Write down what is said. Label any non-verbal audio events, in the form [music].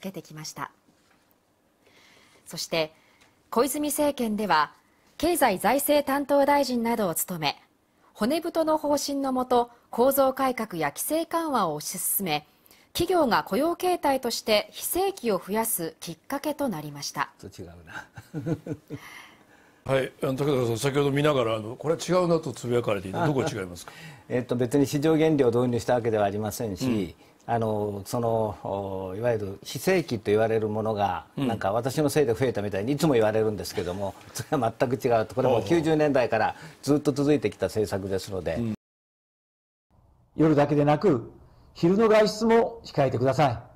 つけてきましたそして小泉政権では経済財政担当大臣などを務め骨太の方針のもと構造改革や規制緩和を推し進め企業が雇用形態として非正規を増やすきっかけとなりました違うなはいあの高田さん先ほど見ながらあのこれは違うなとつぶやかれていたどこ違いますか [laughs] えっと別に市場原理を導入したわけではありませんし、うんあのそのいわゆる非正規と言われるものが、うん、なんか私のせいで増えたみたいにいつも言われるんですけども [laughs] それは全く違うとこれも90年代からずっと続いてきた政策ですので、うん、夜だけでなく昼の外出も控えてください。